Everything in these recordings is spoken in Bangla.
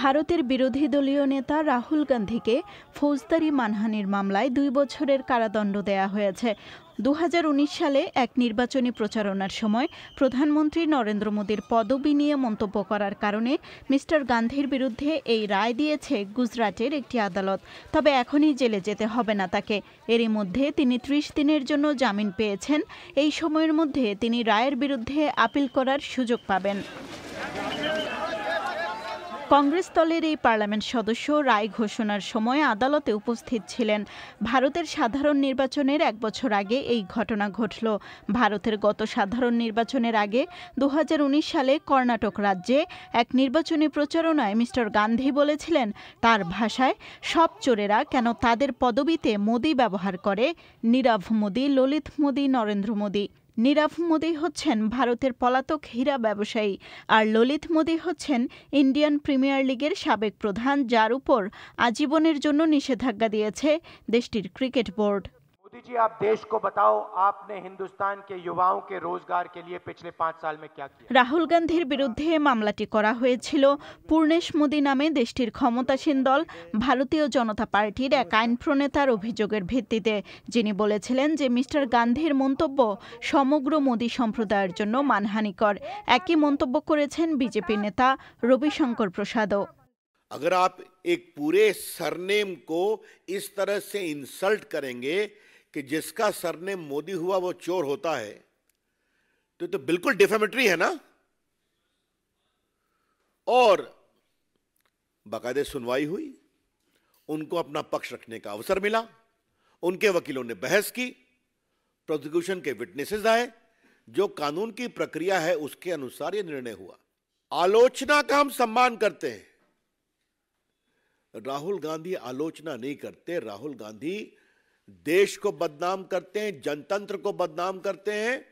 ভারতের বিরোধী দলীয় নেতা রাহুল গান্ধীকে ফৌজদারি মানহানির মামলায় দুই বছরের কারাদণ্ড দেয়া হয়েছে দু সালে এক নির্বাচনী প্রচারণার সময় প্রধানমন্ত্রী নরেন্দ্র মোদীর পদবি নিয়ে মন্তব্য করার কারণে মিস্টার গান্ধীর বিরুদ্ধে এই রায় দিয়েছে গুজরাটের একটি আদালত তবে এখনই জেলে যেতে হবে না তাকে এরই মধ্যে তিনি ত্রিশ দিনের জন্য জামিন পেয়েছেন এই সময়ের মধ্যে তিনি রায়ের বিরুদ্ধে আপিল করার সুযোগ পাবেন কংগ্রেস দলের এই পার্লামেন্ট সদস্য রায় ঘোষণার সময় আদালতে উপস্থিত ছিলেন ভারতের সাধারণ নির্বাচনের এক বছর আগে এই ঘটনা ঘটল ভারতের গত সাধারণ নির্বাচনের আগে দু সালে কর্ণাটক রাজ্যে এক নির্বাচনী প্রচারণায় মিস্টার গান্ধী বলেছিলেন তার ভাষায় সব চোরেরা কেন তাদের পদবিতে মোদি ব্যবহার করে নীরব মোদি ললিত মোদি নরেন্দ্র মোদি নীরব মোদি হচ্ছেন ভারতের পলাতক হীরা ব্যবসায়ী আর ললিত মোদি হচ্ছেন ইন্ডিয়ান প্রিমিয়ার লিগের সাবেক প্রধান যার উপর আজীবনের জন্য নিষেধাজ্ঞা দিয়েছে দেশটির ক্রিকেট বোর্ড मोदी जी आप देश को बताओ आपने হিন্দুস্তান के युवाओं के रोजगार के लिए पिछले পাঁচ साल में क्या किया রাহুল গান্ধীর বিরুদ্ধে মামলাটি করা হয়েছিল পূর্ণেশ মোদী নামে দেশটির ক্ষমতাসীন দল ভারতীয় জনতা পার্টির এক আইন প্রণেতার অভিযোগের ভিত্তিতে যিনি বলেছিলেন যে মিস্টার গান্ধীর মন্তব্য সমগ্র মোদী সম্প্রদায়ের জন্য মানহানিকর একই মন্তব্য করেছেন বিজেপি নেতা রবিশঙ্কর প্রসাদও अगर आप एक पूरे सरनेम को इस तरह से इंसल्ट करेंगे कि जिसका सरनेम मोदी हुआ वो चोर होता है तो तो बिल्कुल डिफेमेटरी है ना और बाकायदे सुनवाई हुई उनको अपना पक्ष रखने का अवसर मिला उनके वकीलों ने बहस की प्रोसिक्यूशन के विटनेसेस आए जो कानून की प्रक्रिया है उसके अनुसार यह निर्णय हुआ आलोचना का हम सम्मान करते हैं राहुल गांधी आलोचना नहीं करते राहुल गांधी देश को बदनाम करते हैं जनतंत्र को बदनाम करते हैं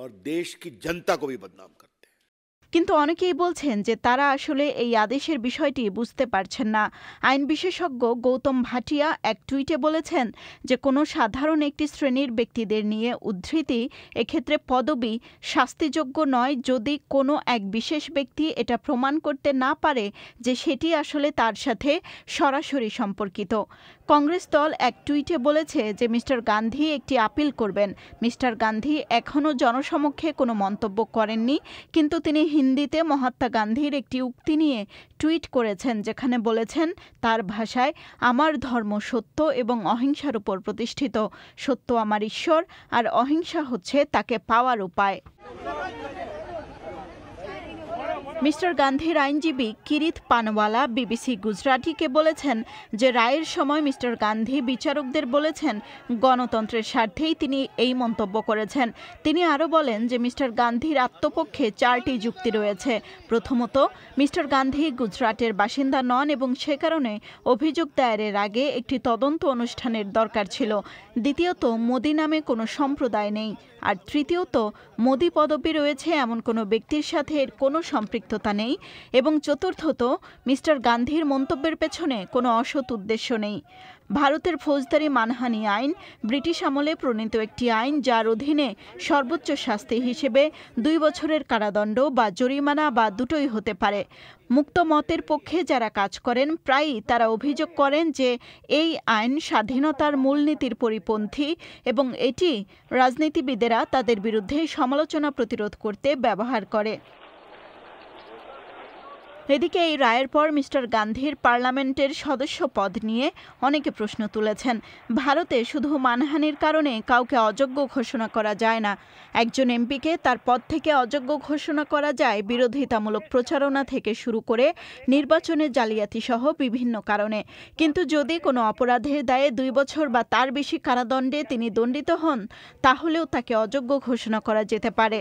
और देश की जनता को भी बदनाम करते हैं কিন্তু অনেকেই বলছেন যে তারা আসলে এই আদেশের বিষয়টি বুঝতে পারছেন না আইন বিশেষজ্ঞ গৌতম ভাটিয়া এক টুইটে বলেছেন যে কোনো সাধারণ একটি শ্রেণীর ব্যক্তিদের নিয়ে উদ্ধৃতি এক্ষেত্রে পদবি শাস্তিযোগ্য নয় যদি কোনো এক বিশেষ ব্যক্তি এটা প্রমাণ করতে না পারে যে সেটি আসলে তার সাথে সরাসরি সম্পর্কিত কংগ্রেস দল এক টুইটে বলেছে যে মিস্টার গান্ধী একটি আপিল করবেন মিস্টার গান্ধী এখনও জনসমক্ষে কোনো মন্তব্য করেননি কিন্তু তিনি হিন্দিতে মহাত্মা গান্ধীর একটি উক্তি নিয়ে টুইট করেছেন যেখানে বলেছেন তার ভাষায় আমার ধর্ম সত্য এবং অহিংসার উপর প্রতিষ্ঠিত সত্য আমার ঈশ্বর আর অহিংসা হচ্ছে তাকে পাওয়ার উপায় মিস্টার গান্ধীর আইনজীবী কিরিত পানওয়ালা বিবিসি গুজরাটিকে বলেছেন যে রায়ের সময় মিস্টার গান্ধী বিচারকদের বলেছেন গণতন্ত্রের স্বার্থেই তিনি এই মন্তব্য করেছেন তিনি আরও বলেন যে মিস্টার গান্ধীর আত্মপক্ষে চারটি যুক্তি রয়েছে প্রথমত মিস্টার গান্ধী গুজরাটের বাসিন্দা নন এবং সে কারণে অভিযোগ দায়েরের আগে একটি তদন্ত অনুষ্ঠানের দরকার ছিল দ্বিতীয়ত মোদি নামে কোনো সম্প্রদায় নেই আর তৃতীয়ত মোদি পদবী রয়েছে এমন কোনো ব্যক্তির সাথে এর কোনো সম্পৃক্ত ব্যর্থতা নেই এবং চতুর্থত মিস্টার গান্ধীর মন্তব্যের পেছনে কোনো অসৎ উদ্দেশ্য নেই ভারতের ফৌজদারি মানহানি আইন ব্রিটিশ আমলে প্রণীত একটি আইন যার অধীনে সর্বোচ্চ শাস্তি হিসেবে দুই বছরের কারাদণ্ড বা জরিমানা বা দুটোই হতে পারে মুক্ত মতের পক্ষে যারা কাজ করেন প্রায়ই তারা অভিযোগ করেন যে এই আইন স্বাধীনতার মূলনীতির পরিপন্থী এবং এটি রাজনীতিবিদেরা তাদের বিরুদ্ধে সমালোচনা প্রতিরোধ করতে ব্যবহার করে এদিকে এই রায়ের পর মিস্টার গান্ধীর পার্লামেন্টের সদস্য পদ নিয়ে অনেকে প্রশ্ন তুলেছেন ভারতে শুধু মানহানির কারণে কাউকে অযোগ্য ঘোষণা করা যায় না একজন এমপিকে তার পদ থেকে অযোগ্য ঘোষণা করা যায় বিরোধিতামূলক প্রচারণা থেকে শুরু করে নির্বাচনে জালিয়াতি সহ বিভিন্ন কারণে কিন্তু যদি কোনো অপরাধের দায়ে দুই বছর বা তার বেশি কারাদণ্ডে তিনি দণ্ডিত হন তাহলেও তাকে অযোগ্য ঘোষণা করা যেতে পারে